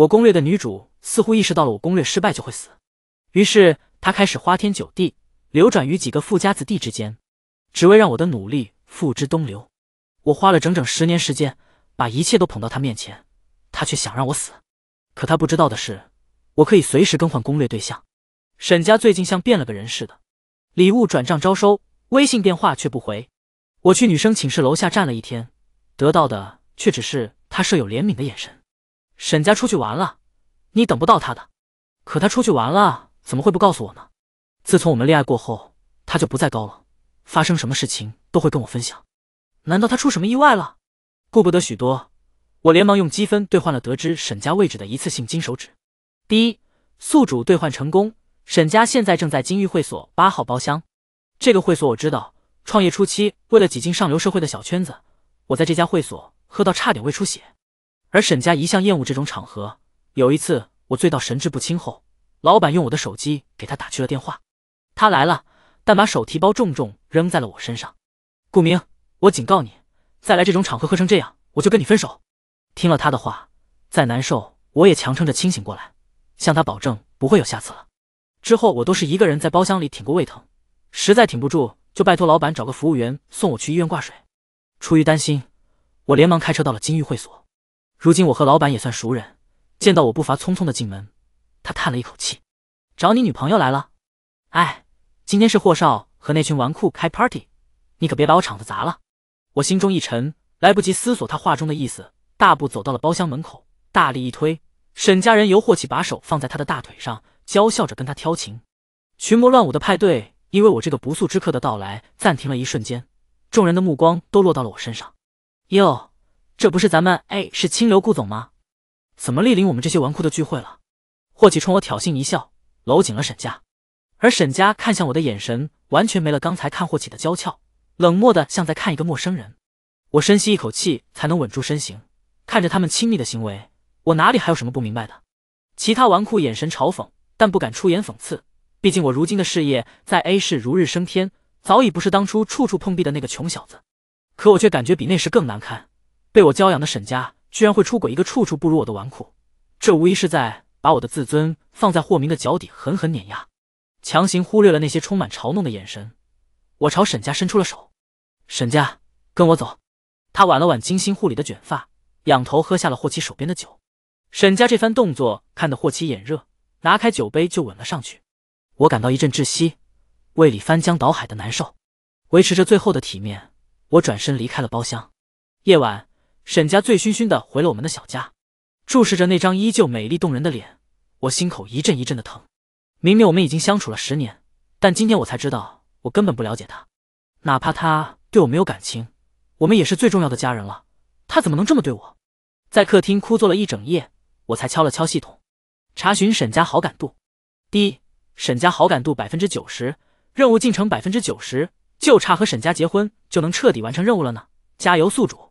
我攻略的女主似乎意识到了我攻略失败就会死，于是她开始花天酒地，流转于几个富家子弟之间，只为让我的努力付之东流。我花了整整十年时间，把一切都捧到她面前，她却想让我死。可她不知道的是，我可以随时更换攻略对象。沈家最近像变了个人似的，礼物转账招收微信电话却不回。我去女生寝室楼下站了一天，得到的却只是她舍友怜悯的眼神。沈家出去玩了，你等不到他的。可他出去玩了，怎么会不告诉我呢？自从我们恋爱过后，他就不再高冷，发生什么事情都会跟我分享。难道他出什么意外了？顾不得许多，我连忙用积分兑换了得知沈家位置的一次性金手指。第一宿主兑换成功，沈家现在正在金玉会所八号包厢。这个会所我知道，创业初期为了挤进上流社会的小圈子，我在这家会所喝到差点胃出血。而沈家一向厌恶这种场合。有一次，我醉到神志不清后，老板用我的手机给他打去了电话。他来了，但把手提包重重扔在了我身上。顾明，我警告你，再来这种场合喝成这样，我就跟你分手。听了他的话，再难受我也强撑着清醒过来，向他保证不会有下次了。之后我都是一个人在包厢里挺过胃疼，实在挺不住就拜托老板找个服务员送我去医院挂水。出于担心，我连忙开车到了金玉会所。如今我和老板也算熟人，见到我步伐匆匆的进门。他叹了一口气：“找你女朋友来了？哎，今天是霍少和那群纨绔开 party，你可别把我场子砸了。”我心中一沉，来不及思索他话中的意思，大步走到了包厢门口，大力一推。沈家人由霍启把手放在他的大腿上，娇笑着跟他挑情。群魔乱舞的派对，因为我这个不速之客的到来，暂停了一瞬间，众人的目光都落到了我身上。哟。这不是咱们 A 市清流顾总吗？怎么莅临我们这些纨绔的聚会了？霍启冲我挑衅一笑，搂紧了沈家，而沈家看向我的眼神完全没了刚才看霍启的娇俏，冷漠的像在看一个陌生人。我深吸一口气，才能稳住身形，看着他们亲密的行为，我哪里还有什么不明白的？其他纨绔眼神嘲讽，但不敢出言讽刺，毕竟我如今的事业在 A 市如日升天，早已不是当初处处碰壁的那个穷小子。可我却感觉比那时更难堪。被我教养的沈家居然会出轨一个处处不如我的纨绔，这无疑是在把我的自尊放在霍明的脚底狠狠碾压，强行忽略了那些充满嘲弄的眼神。我朝沈家伸出了手，沈家，跟我走。他挽了挽精心护理的卷发，仰头喝下了霍奇手边的酒。沈家这番动作看得霍奇眼热，拿开酒杯就吻了上去。我感到一阵窒息，胃里翻江倒海的难受。维持着最后的体面，我转身离开了包厢。夜晚。沈家醉醺醺的回了我们的小家，注视着那张依旧美丽动人的脸，我心口一阵一阵的疼。明明我们已经相处了十年，但今天我才知道，我根本不了解他。哪怕他对我没有感情，我们也是最重要的家人了。他怎么能这么对我？在客厅哭坐了一整夜，我才敲了敲系统，查询沈家好感度。第一，沈家好感度百分之九十，任务进程百分之九十，就差和沈家结婚就能彻底完成任务了呢！加油，宿主。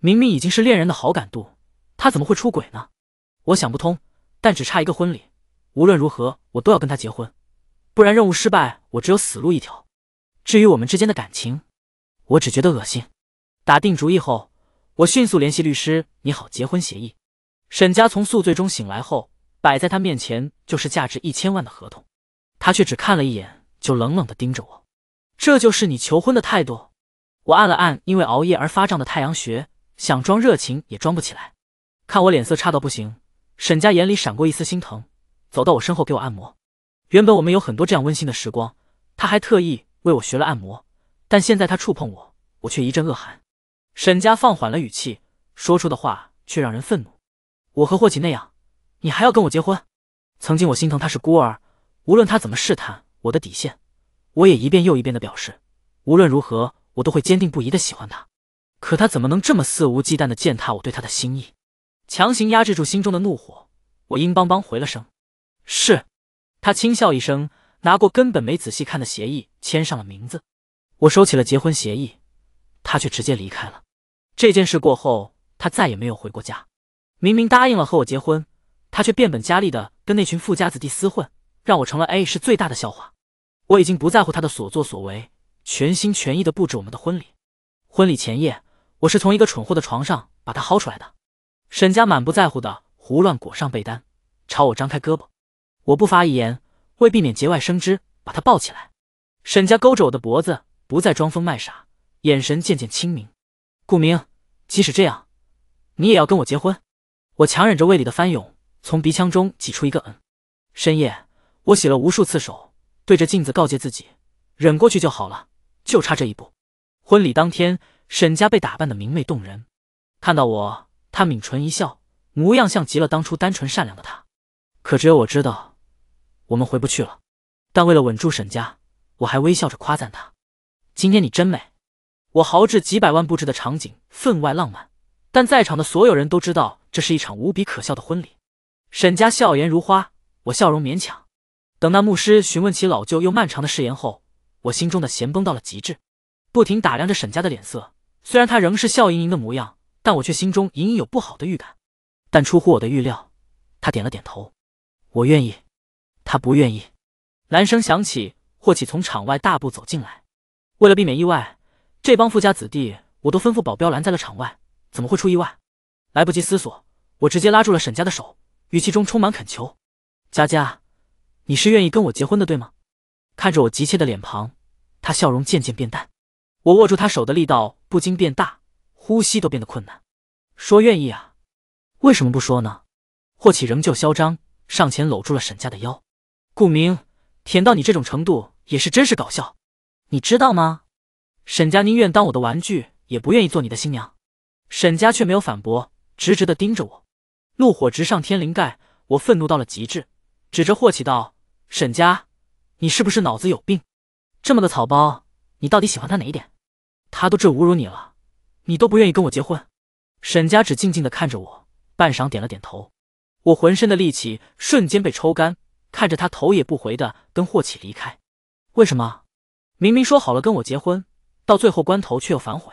明明已经是恋人的好感度，他怎么会出轨呢？我想不通。但只差一个婚礼，无论如何，我都要跟他结婚，不然任务失败，我只有死路一条。至于我们之间的感情，我只觉得恶心。打定主意后，我迅速联系律师，拟好结婚协议。沈家从宿醉中醒来后，摆在他面前就是价值一千万的合同，他却只看了一眼，就冷冷地盯着我。这就是你求婚的态度？我按了按因为熬夜而发胀的太阳穴。想装热情也装不起来，看我脸色差到不行，沈家眼里闪过一丝心疼，走到我身后给我按摩。原本我们有很多这样温馨的时光，他还特意为我学了按摩，但现在他触碰我，我却一阵恶寒。沈家放缓了语气，说出的话却让人愤怒。我和霍启那样，你还要跟我结婚？曾经我心疼他是孤儿，无论他怎么试探我的底线，我也一遍又一遍的表示，无论如何我都会坚定不移的喜欢他。可他怎么能这么肆无忌惮的践踏我对他的心意？强行压制住心中的怒火，我硬邦邦回了声：“是。”他轻笑一声，拿过根本没仔细看的协议，签上了名字。我收起了结婚协议，他却直接离开了。这件事过后，他再也没有回过家。明明答应了和我结婚，他却变本加厉的跟那群富家子弟厮混，让我成了 A 市最大的笑话。我已经不在乎他的所作所为，全心全意的布置我们的婚礼。婚礼前夜。我是从一个蠢货的床上把他薅出来的。沈家满不在乎的胡乱裹上被单，朝我张开胳膊。我不发一言，为避免节外生枝，把他抱起来。沈家勾着我的脖子，不再装疯卖傻，眼神渐渐清明。顾明，即使这样，你也要跟我结婚？我强忍着胃里的翻涌，从鼻腔中挤出一个嗯。深夜，我洗了无数次手，对着镜子告诫自己，忍过去就好了，就差这一步。婚礼当天。沈家被打扮的明媚动人，看到我，她抿唇一笑，模样像极了当初单纯善良的她。可只有我知道，我们回不去了。但为了稳住沈家，我还微笑着夸赞她：“今天你真美。”我豪掷几百万布置的场景分外浪漫，但在场的所有人都知道，这是一场无比可笑的婚礼。沈家笑颜如花，我笑容勉强。等那牧师询问起老旧又漫长的誓言后，我心中的弦崩到了极致，不停打量着沈家的脸色。虽然他仍是笑盈盈的模样，但我却心中隐隐有不好的预感。但出乎我的预料，他点了点头：“我愿意。”他不愿意。男声响起，霍启从场外大步走进来。为了避免意外，这帮富家子弟我都吩咐保镖拦在了场外，怎么会出意外？来不及思索，我直接拉住了沈家的手，语气中充满恳求：“佳佳，你是愿意跟我结婚的，对吗？”看着我急切的脸庞，他笑容渐渐变淡。我握住他手的力道不禁变大，呼吸都变得困难。说愿意啊？为什么不说呢？霍启仍旧嚣张，上前搂住了沈家的腰。顾明舔到你这种程度也是真是搞笑，你知道吗？沈家宁愿当我的玩具，也不愿意做你的新娘。沈家却没有反驳，直直的盯着我，怒火直上天灵盖。我愤怒到了极致，指着霍启道：“沈家，你是不是脑子有病？这么个草包，你到底喜欢他哪一点？”他都这侮辱你了，你都不愿意跟我结婚？沈佳只静静的看着我，半晌点了点头。我浑身的力气瞬间被抽干，看着他头也不回的跟霍启离开。为什么？明明说好了跟我结婚，到最后关头却又反悔？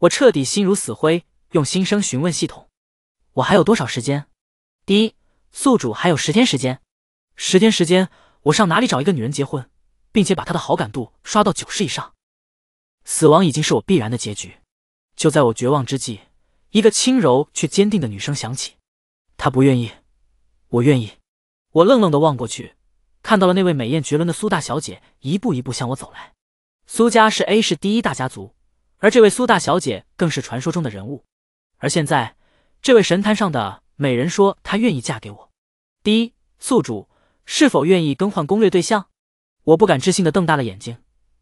我彻底心如死灰，用心声询问系统：我还有多少时间？第一宿主还有十天时间。十天时间，我上哪里找一个女人结婚，并且把她的好感度刷到九十以上？死亡已经是我必然的结局。就在我绝望之际，一个轻柔却坚定的女声响起：“她不愿意，我愿意。”我愣愣的望过去，看到了那位美艳绝伦的苏大小姐一步一步向我走来。苏家是 A 市第一大家族，而这位苏大小姐更是传说中的人物。而现在，这位神坛上的美人说她愿意嫁给我。第一宿主是否愿意更换攻略对象？我不敢置信的瞪大了眼睛。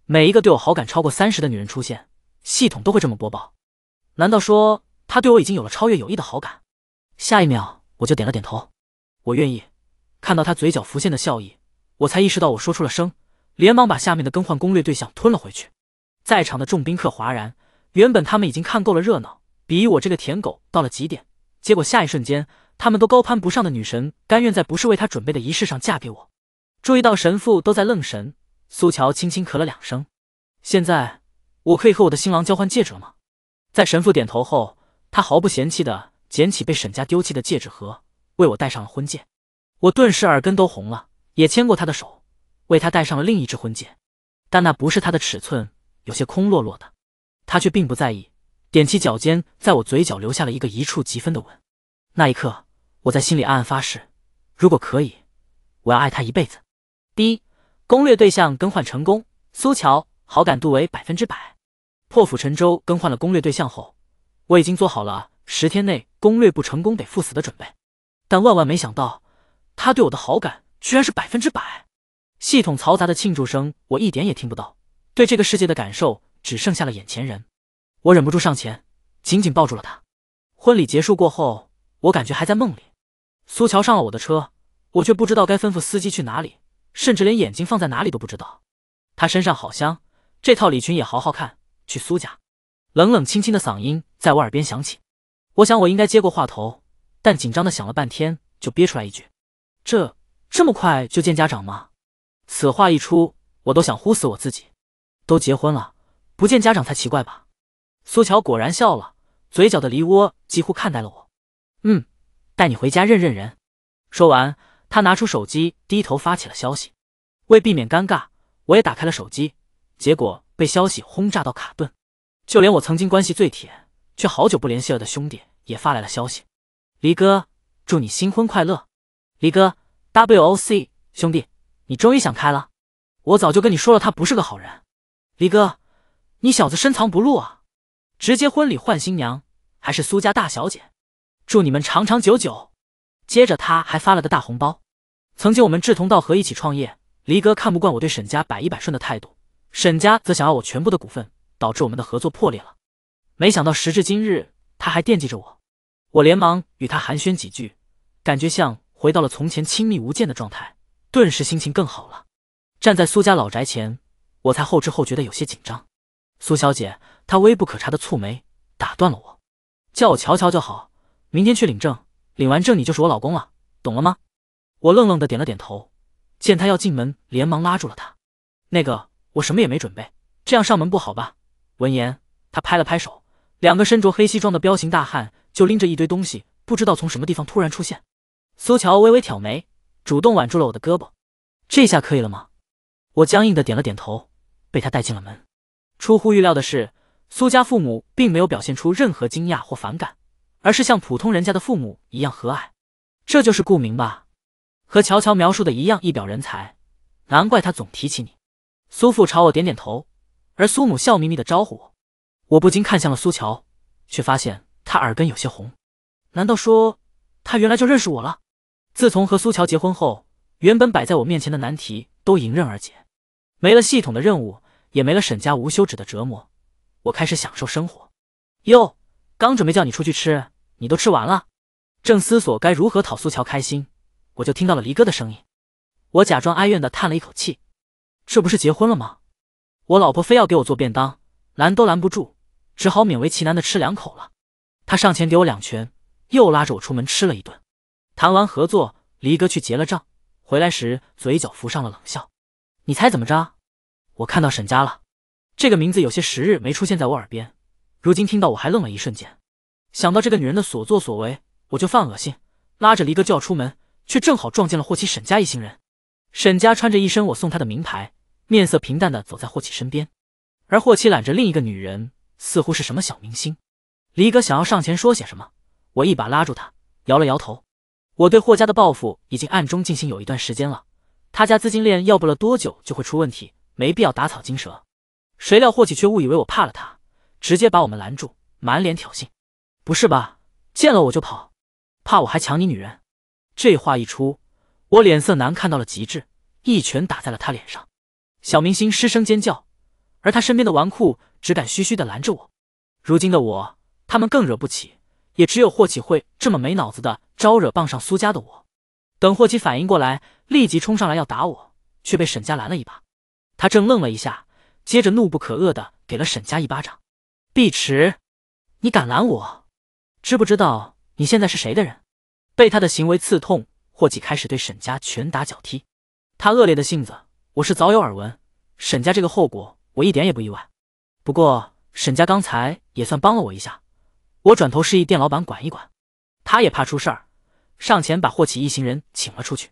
每一个对我好感超过三十的女人出现，系统都会这么播报。难道说她对我已经有了超越友谊的好感？下一秒我就点了点头，我愿意。看到她嘴角浮现的笑意，我才意识到我说出了声，连忙把下面的更换攻略对象吞了回去。在场的众宾客哗然，原本他们已经看够了热闹，鄙夷我这个舔狗到了极点，结果下一瞬间，他们都高攀不上的女神甘愿在不是为她准备的仪式上嫁给我。注意到神父都在愣神。苏乔轻轻咳了两声，现在我可以和我的新郎交换戒指了吗？在神父点头后，他毫不嫌弃地捡起被沈家丢弃的戒指盒，为我戴上了婚戒。我顿时耳根都红了，也牵过他的手，为他戴上了另一只婚戒。但那不是他的尺寸，有些空落落的，他却并不在意，踮起脚尖，在我嘴角留下了一个一触即分的吻。那一刻，我在心里暗暗发誓，如果可以，我要爱他一辈子。第一。攻略对象更换成功，苏乔好感度为百分之百。破釜沉舟更换了攻略对象后，我已经做好了十天内攻略不成功得赴死的准备。但万万没想到，他对我的好感居然是百分之百。系统嘈杂的庆祝声，我一点也听不到，对这个世界的感受只剩下了眼前人。我忍不住上前，紧紧抱住了他。婚礼结束过后，我感觉还在梦里。苏乔上了我的车，我却不知道该吩咐司机去哪里。甚至连眼睛放在哪里都不知道。他身上好香，这套礼裙也好好看。去苏家，冷冷清清的嗓音在我耳边响起。我想我应该接过话头，但紧张的想了半天，就憋出来一句：“这这么快就见家长吗？”此话一出，我都想呼死我自己。都结婚了，不见家长才奇怪吧？苏乔果然笑了，嘴角的梨涡几乎看呆了我。嗯，带你回家认认人。说完。他拿出手机，低头发起了消息。为避免尴尬，我也打开了手机，结果被消息轰炸到卡顿。就连我曾经关系最铁，却好久不联系了的兄弟也发来了消息：“离哥，祝你新婚快乐！”“离哥，W O C，兄弟，你终于想开了，我早就跟你说了，他不是个好人。”“离哥，你小子深藏不露啊，直接婚礼换新娘，还是苏家大小姐，祝你们长长久久。”接着他还发了个大红包。曾经我们志同道合一起创业，黎哥看不惯我对沈家百依百顺的态度，沈家则想要我全部的股份，导致我们的合作破裂了。没想到时至今日他还惦记着我。我连忙与他寒暄几句，感觉像回到了从前亲密无间的状态，顿时心情更好了。站在苏家老宅前，我才后知后觉的有些紧张。苏小姐，她微不可察的蹙眉打断了我，叫我瞧瞧就好，明天去领证。领完证，你就是我老公了，懂了吗？我愣愣的点了点头，见他要进门，连忙拉住了他。那个，我什么也没准备，这样上门不好吧？闻言，他拍了拍手，两个身着黑西装的彪形大汉就拎着一堆东西，不知道从什么地方突然出现。苏乔微微挑眉，主动挽住了我的胳膊。这下可以了吗？我僵硬的点了点头，被他带进了门。出乎预料的是，苏家父母并没有表现出任何惊讶或反感。而是像普通人家的父母一样和蔼，这就是顾明吧？和乔乔描述的一样，一表人才，难怪他总提起你。苏父朝我点点头，而苏母笑眯眯地招呼我。我不禁看向了苏乔，却发现他耳根有些红。难道说他原来就认识我了？自从和苏乔结婚后，原本摆在我面前的难题都迎刃而解，没了系统的任务，也没了沈家无休止的折磨，我开始享受生活。哟。刚准备叫你出去吃，你都吃完了。正思索该如何讨苏乔开心，我就听到了离哥的声音。我假装哀怨的叹了一口气，这不是结婚了吗？我老婆非要给我做便当，拦都拦不住，只好勉为其难的吃两口了。他上前给我两拳，又拉着我出门吃了一顿。谈完合作，离哥去结了账，回来时嘴角浮上了冷笑。你猜怎么着？我看到沈家了。这个名字有些时日没出现在我耳边。如今听到我还愣了一瞬间，想到这个女人的所作所为，我就犯恶心，拉着离哥就要出门，却正好撞见了霍启、沈家一行人。沈家穿着一身我送他的名牌，面色平淡的走在霍启身边，而霍启揽着另一个女人，似乎是什么小明星。离哥想要上前说些什么，我一把拉住他，摇了摇头。我对霍家的报复已经暗中进行有一段时间了，他家资金链要不了多久就会出问题，没必要打草惊蛇。谁料霍启却误以为我怕了他。直接把我们拦住，满脸挑衅，不是吧？见了我就跑，怕我还抢你女人？这话一出，我脸色难看到了极致，一拳打在了他脸上，小明星失声尖叫，而他身边的纨绔只敢嘘嘘的拦着我。如今的我，他们更惹不起，也只有霍启会这么没脑子的招惹傍上苏家的我。等霍启反应过来，立即冲上来要打我，却被沈家拦了一把。他正愣了一下，接着怒不可遏的给了沈家一巴掌。碧池，你敢拦我？知不知道你现在是谁的人？被他的行为刺痛，霍启开始对沈家拳打脚踢。他恶劣的性子，我是早有耳闻。沈家这个后果，我一点也不意外。不过沈家刚才也算帮了我一下。我转头示意店老板管一管，他也怕出事儿，上前把霍启一行人请了出去。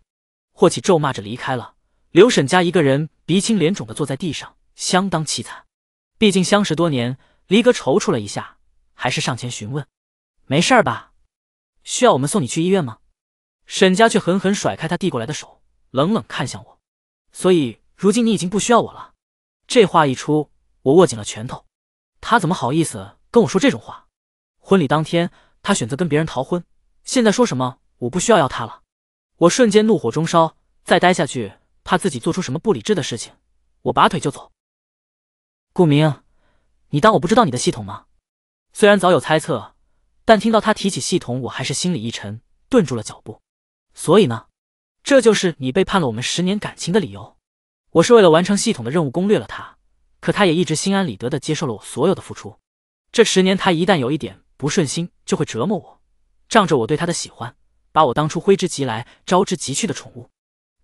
霍启咒骂着离开了。留沈家一个人鼻青脸肿的坐在地上，相当凄惨。毕竟相识多年。离哥踌躇了一下，还是上前询问：“没事吧？需要我们送你去医院吗？”沈家却狠狠甩开他递过来的手，冷冷看向我。所以，如今你已经不需要我了。这话一出，我握紧了拳头。他怎么好意思跟我说这种话？婚礼当天，他选择跟别人逃婚，现在说什么我不需要要他了？我瞬间怒火中烧，再待下去怕自己做出什么不理智的事情，我拔腿就走。顾明。你当我不知道你的系统吗？虽然早有猜测，但听到他提起系统，我还是心里一沉，顿住了脚步。所以呢，这就是你背叛了我们十年感情的理由？我是为了完成系统的任务攻略了他，可他也一直心安理得的接受了我所有的付出。这十年，他一旦有一点不顺心，就会折磨我。仗着我对他的喜欢，把我当初挥之即来、招之即去的宠物，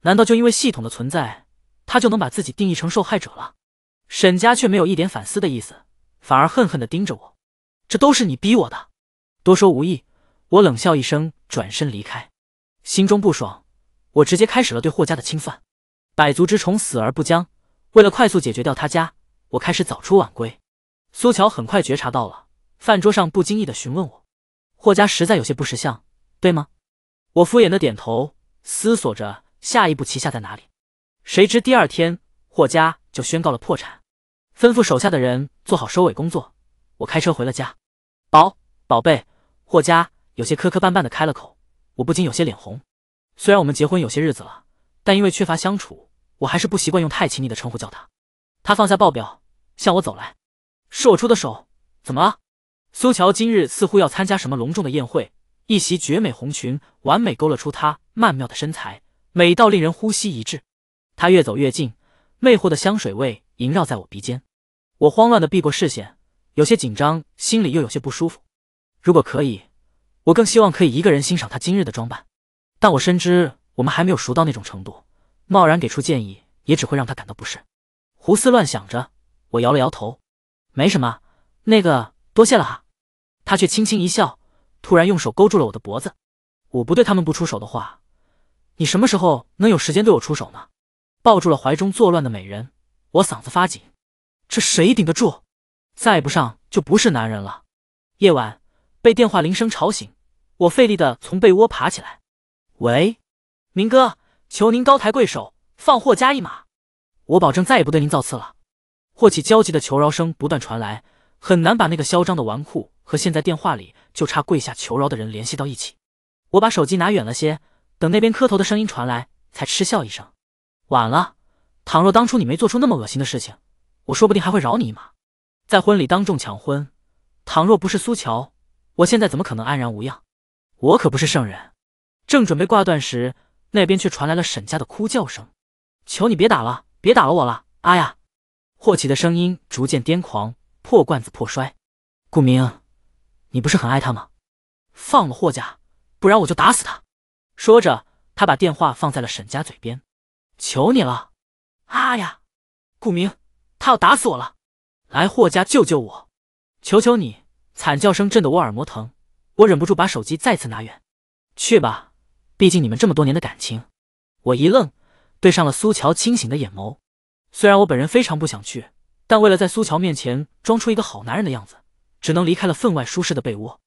难道就因为系统的存在，他就能把自己定义成受害者了？沈家却没有一点反思的意思。反而恨恨地盯着我，这都是你逼我的，多说无益。我冷笑一声，转身离开，心中不爽。我直接开始了对霍家的清算，百足之虫，死而不僵。为了快速解决掉他家，我开始早出晚归。苏乔很快觉察到了，饭桌上不经意地询问我：“霍家实在有些不识相，对吗？”我敷衍的点头，思索着下一步棋下在哪里。谁知第二天，霍家就宣告了破产。吩咐手下的人做好收尾工作，我开车回了家。宝，宝贝，霍家有些磕磕绊绊的开了口，我不禁有些脸红。虽然我们结婚有些日子了，但因为缺乏相处，我还是不习惯用太亲密的称呼叫他。他放下报表，向我走来。是我出的手，怎么了？苏乔今日似乎要参加什么隆重的宴会，一袭绝美红裙完美勾勒出她曼妙的身材，美到令人呼吸一滞。她越走越近，魅惑的香水味萦绕在我鼻尖。我慌乱地避过视线，有些紧张，心里又有些不舒服。如果可以，我更希望可以一个人欣赏她今日的装扮。但我深知我们还没有熟到那种程度，贸然给出建议也只会让她感到不适。胡思乱想着，我摇了摇头，没什么。那个，多谢了哈。他却轻轻一笑，突然用手勾住了我的脖子。我不对他们不出手的话，你什么时候能有时间对我出手呢？抱住了怀中作乱的美人，我嗓子发紧。这谁顶得住？再不上就不是男人了。夜晚被电话铃声吵醒，我费力的从被窝爬起来。喂，明哥，求您高抬贵手，放霍家一马，我保证再也不对您造次了。霍启焦急的求饶声不断传来，很难把那个嚣张的纨绔和现在电话里就差跪下求饶的人联系到一起。我把手机拿远了些，等那边磕头的声音传来，才嗤笑一声。晚了，倘若当初你没做出那么恶心的事情。我说不定还会饶你一马，在婚礼当众抢婚，倘若不是苏乔，我现在怎么可能安然无恙？我可不是圣人。正准备挂断时，那边却传来了沈家的哭叫声：“求你别打了，别打了我了！”啊呀，霍启的声音逐渐癫狂，破罐子破摔。顾明，你不是很爱他吗？放了霍家，不然我就打死他！说着，他把电话放在了沈家嘴边：“求你了！”啊呀，顾明。他要打死我了！来霍家救救我，求求你！惨叫声震得我耳膜疼，我忍不住把手机再次拿远。去吧，毕竟你们这么多年的感情。我一愣，对上了苏乔清醒的眼眸。虽然我本人非常不想去，但为了在苏乔面前装出一个好男人的样子，只能离开了分外舒适的被窝，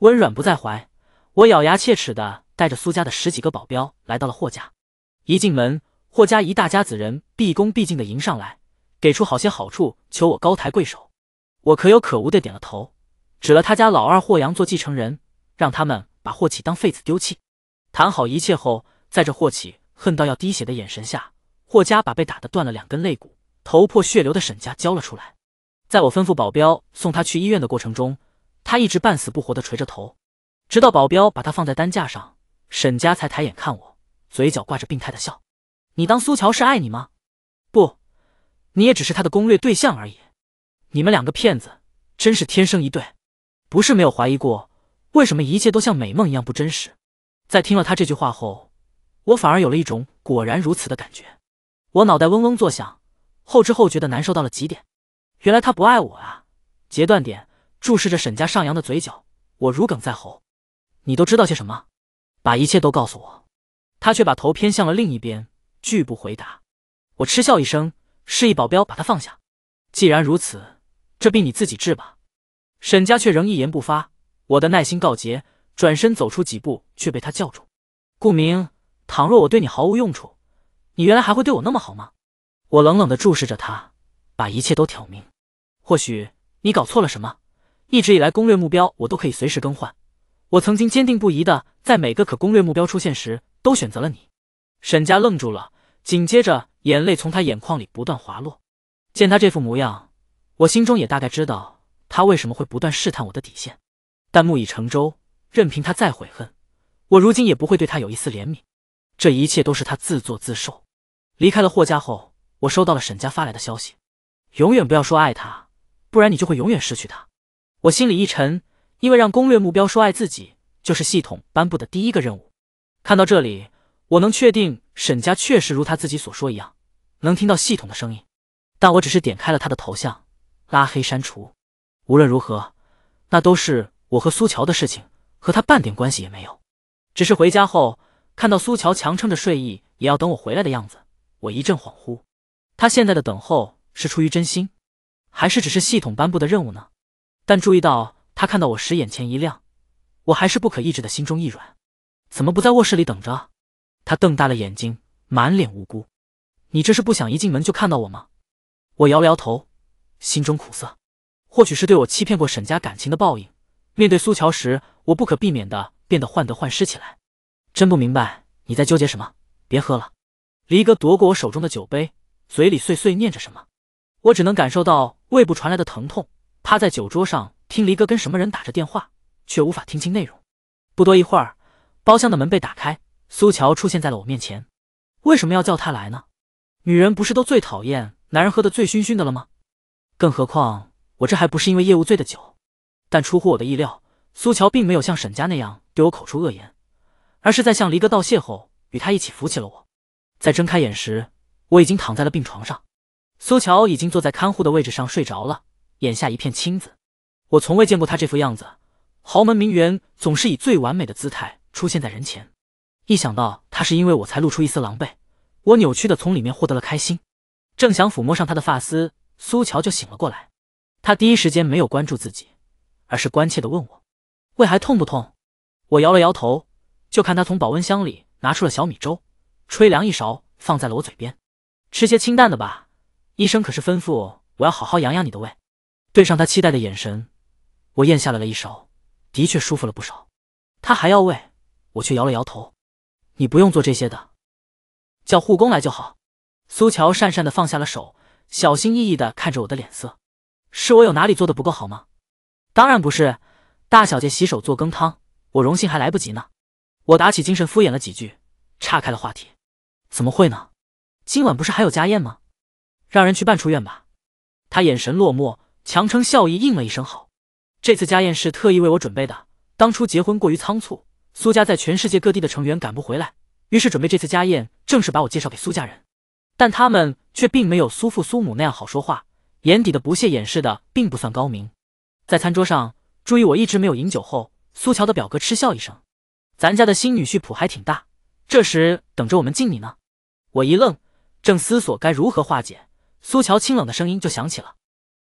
温软不在怀。我咬牙切齿的带着苏家的十几个保镖来到了霍家。一进门，霍家一大家子人毕恭毕敬的迎上来。给出好些好处，求我高抬贵手，我可有可无的点了头，指了他家老二霍阳做继承人，让他们把霍启当废子丢弃。谈好一切后，在这霍启恨到要滴血的眼神下，霍家把被打的断了两根肋骨、头破血流的沈家交了出来。在我吩咐保镖送他去医院的过程中，他一直半死不活的垂着头，直到保镖把他放在担架上，沈家才抬眼看我，嘴角挂着病态的笑。你当苏乔是爱你吗？你也只是他的攻略对象而已，你们两个骗子真是天生一对。不是没有怀疑过，为什么一切都像美梦一样不真实？在听了他这句话后，我反而有了一种果然如此的感觉。我脑袋嗡嗡作响，后知后觉的难受到了极点。原来他不爱我啊！截断点，注视着沈家上扬的嘴角，我如鲠在喉。你都知道些什么？把一切都告诉我。他却把头偏向了另一边，拒不回答。我嗤笑一声。示意保镖把他放下。既然如此，这病你自己治吧。沈家却仍一言不发。我的耐心告捷，转身走出几步，却被他叫住。顾明，倘若我对你毫无用处，你原来还会对我那么好吗？我冷冷地注视着他，把一切都挑明。或许你搞错了什么？一直以来，攻略目标我都可以随时更换。我曾经坚定不移的在每个可攻略目标出现时，都选择了你。沈家愣住了。紧接着，眼泪从他眼眶里不断滑落。见他这副模样，我心中也大概知道他为什么会不断试探我的底线。但木已成舟，任凭他再悔恨，我如今也不会对他有一丝怜悯。这一切都是他自作自受。离开了霍家后，我收到了沈家发来的消息：永远不要说爱他，不然你就会永远失去他。我心里一沉，因为让攻略目标说爱自己，就是系统颁布的第一个任务。看到这里。我能确定沈家确实如他自己所说一样，能听到系统的声音，但我只是点开了他的头像，拉黑删除。无论如何，那都是我和苏乔的事情，和他半点关系也没有。只是回家后看到苏乔强撑着睡意也要等我回来的样子，我一阵恍惚。他现在的等候是出于真心，还是只是系统颁布的任务呢？但注意到他看到我时眼前一亮，我还是不可抑制的心中一软。怎么不在卧室里等着？他瞪大了眼睛，满脸无辜。你这是不想一进门就看到我吗？我摇了摇头，心中苦涩。或许是对我欺骗过沈家感情的报应。面对苏乔时，我不可避免的变得患得患失起来。真不明白你在纠结什么。别喝了。黎哥夺过我手中的酒杯，嘴里碎碎念着什么。我只能感受到胃部传来的疼痛，趴在酒桌上听黎哥跟什么人打着电话，却无法听清内容。不多一会儿，包厢的门被打开。苏乔出现在了我面前，为什么要叫他来呢？女人不是都最讨厌男人喝得醉醺醺的了吗？更何况我这还不是因为业务醉的酒。但出乎我的意料，苏乔并没有像沈家那样对我口出恶言，而是在向离哥道谢后，与他一起扶起了我。在睁开眼时，我已经躺在了病床上，苏乔已经坐在看护的位置上睡着了，眼下一片青紫。我从未见过他这副样子，豪门名媛总是以最完美的姿态出现在人前。一想到他是因为我才露出一丝狼狈，我扭曲的从里面获得了开心。正想抚摸上他的发丝，苏乔就醒了过来。他第一时间没有关注自己，而是关切的问我：“胃还痛不痛？”我摇了摇头，就看他从保温箱里拿出了小米粥，吹凉一勺放在了我嘴边：“吃些清淡的吧，医生可是吩咐我要好好养养你的胃。”对上他期待的眼神，我咽下了了一勺，的确舒服了不少。他还要喂，我却摇了摇头。你不用做这些的，叫护工来就好。苏乔讪讪的放下了手，小心翼翼的看着我的脸色，是我有哪里做的不够好吗？当然不是，大小姐洗手做羹汤，我荣幸还来不及呢。我打起精神敷衍了几句，岔开了话题。怎么会呢？今晚不是还有家宴吗？让人去办出院吧。他眼神落寞，强撑笑意应了一声好。这次家宴是特意为我准备的，当初结婚过于仓促。苏家在全世界各地的成员赶不回来，于是准备这次家宴正式把我介绍给苏家人，但他们却并没有苏父苏母那样好说话，眼底的不屑掩饰的并不算高明。在餐桌上，注意我一直没有饮酒后，苏乔的表哥嗤笑一声：“咱家的新女婿谱还挺大，这时等着我们敬你呢。”我一愣，正思索该如何化解，苏乔清冷的声音就响起了：“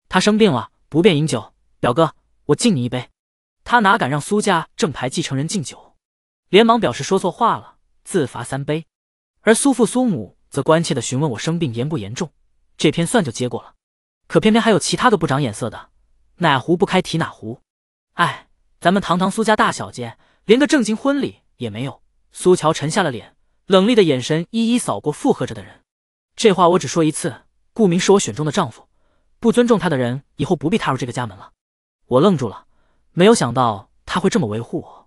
他生病了，不便饮酒，表哥，我敬你一杯。”他哪敢让苏家正牌继承人敬酒？连忙表示说错话了，自罚三杯。而苏父苏母则关切地询问我生病严不严重。这篇算就接过了，可偏偏还有其他的不长眼色的，哪壶不开提哪壶。哎，咱们堂堂苏家大小姐，连个正经婚礼也没有。苏乔沉下了脸，冷厉的眼神一一扫过附和着的人。这话我只说一次，顾明是我选中的丈夫，不尊重他的人以后不必踏入这个家门了。我愣住了，没有想到他会这么维护我。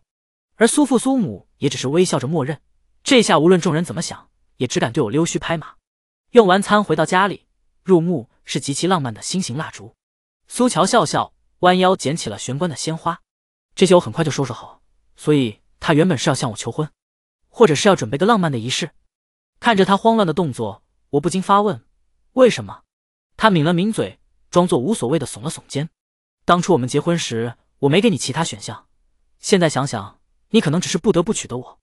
而苏父苏母也只是微笑着默认，这下无论众人怎么想，也只敢对我溜须拍马。用完餐回到家里，入目是极其浪漫的心形蜡烛。苏乔笑笑，弯腰捡起了玄关的鲜花，这些我很快就收拾好。所以他原本是要向我求婚，或者是要准备个浪漫的仪式。看着他慌乱的动作，我不禁发问：为什么？他抿了抿嘴，装作无所谓的耸了耸肩。当初我们结婚时，我没给你其他选项，现在想想。你可能只是不得不娶的我，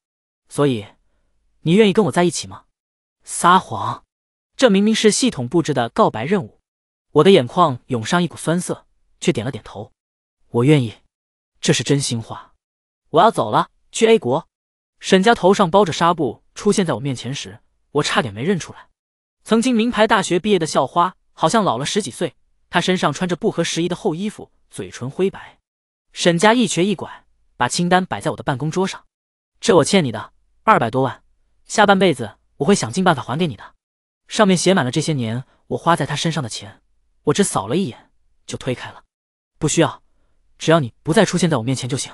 所以你愿意跟我在一起吗？撒谎，这明明是系统布置的告白任务。我的眼眶涌上一股酸涩，却点了点头。我愿意，这是真心话。我要走了，去 A 国。沈家头上包着纱布，出现在我面前时，我差点没认出来。曾经名牌大学毕业的校花，好像老了十几岁。她身上穿着不合时宜的厚衣服，嘴唇灰白。沈家一瘸一拐。把清单摆在我的办公桌上，这我欠你的二百多万，下半辈子我会想尽办法还给你的。上面写满了这些年我花在他身上的钱，我只扫了一眼就推开了，不需要，只要你不再出现在我面前就行。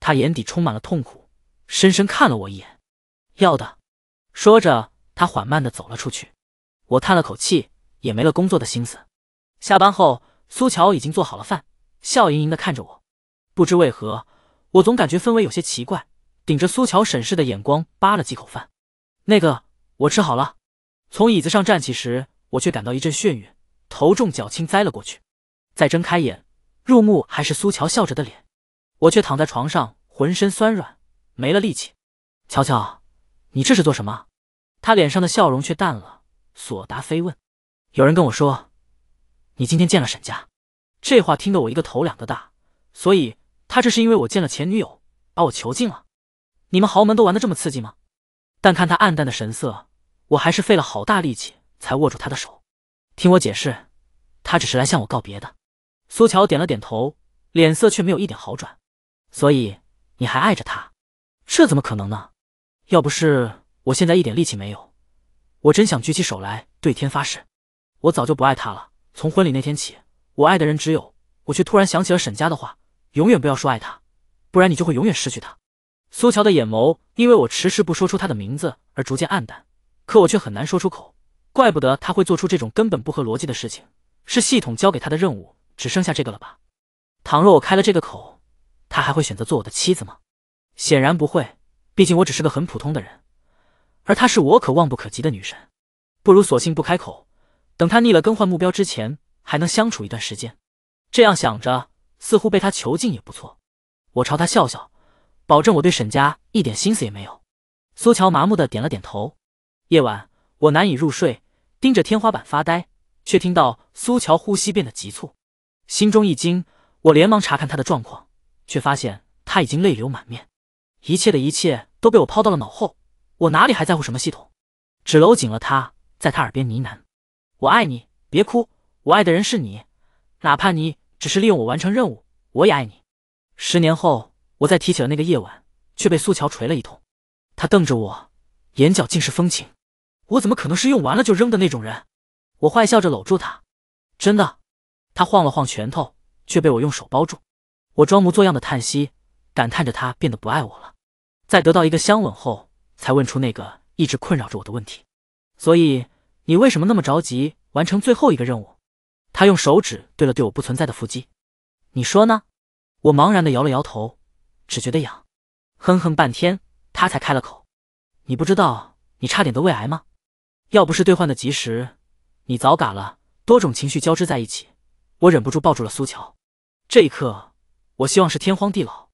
他眼底充满了痛苦，深深看了我一眼，要的。说着，他缓慢的走了出去。我叹了口气，也没了工作的心思。下班后，苏乔已经做好了饭，笑盈盈的看着我，不知为何。我总感觉氛围有些奇怪，顶着苏乔审视的眼光扒了几口饭。那个，我吃好了。从椅子上站起时，我却感到一阵眩晕，头重脚轻，栽了过去。再睁开眼，入目还是苏乔笑着的脸，我却躺在床上，浑身酸软，没了力气。乔乔，你这是做什么？他脸上的笑容却淡了。索达飞问：“有人跟我说，你今天见了沈家。”这话听得我一个头两个大，所以。他这是因为我见了前女友，把我囚禁了。你们豪门都玩的这么刺激吗？但看他暗淡的神色，我还是费了好大力气才握住他的手，听我解释，他只是来向我告别的。苏乔点了点头，脸色却没有一点好转。所以你还爱着他？这怎么可能呢？要不是我现在一点力气没有，我真想举起手来对天发誓，我早就不爱他了。从婚礼那天起，我爱的人只有……我却突然想起了沈家的话。永远不要说爱他，不然你就会永远失去他。苏乔的眼眸因为我迟迟不说出他的名字而逐渐暗淡，可我却很难说出口。怪不得他会做出这种根本不合逻辑的事情，是系统交给他的任务只剩下这个了吧？倘若我开了这个口，他还会选择做我的妻子吗？显然不会，毕竟我只是个很普通的人，而她是我可望不可及的女神。不如索性不开口，等他腻了更换目标之前，还能相处一段时间。这样想着。似乎被他囚禁也不错，我朝他笑笑，保证我对沈家一点心思也没有。苏乔麻木的点了点头。夜晚，我难以入睡，盯着天花板发呆，却听到苏乔呼吸变得急促，心中一惊，我连忙查看他的状况，却发现他已经泪流满面。一切的一切都被我抛到了脑后，我哪里还在乎什么系统？只搂紧了他，在他耳边呢喃：“我爱你，别哭，我爱的人是你，哪怕你……”只是利用我完成任务，我也爱你。十年后，我再提起了那个夜晚，却被苏乔捶了一通。他瞪着我，眼角尽是风情。我怎么可能是用完了就扔的那种人？我坏笑着搂住他，真的。他晃了晃拳头，却被我用手包住。我装模作样的叹息，感叹着他变得不爱我了。在得到一个香吻后，才问出那个一直困扰着我的问题：所以你为什么那么着急完成最后一个任务？他用手指对了对我不存在的腹肌，你说呢？我茫然的摇了摇头，只觉得痒，哼哼半天，他才开了口。你不知道你差点得胃癌吗？要不是兑换的及时，你早嘎了。多种情绪交织在一起，我忍不住抱住了苏乔。这一刻，我希望是天荒地老。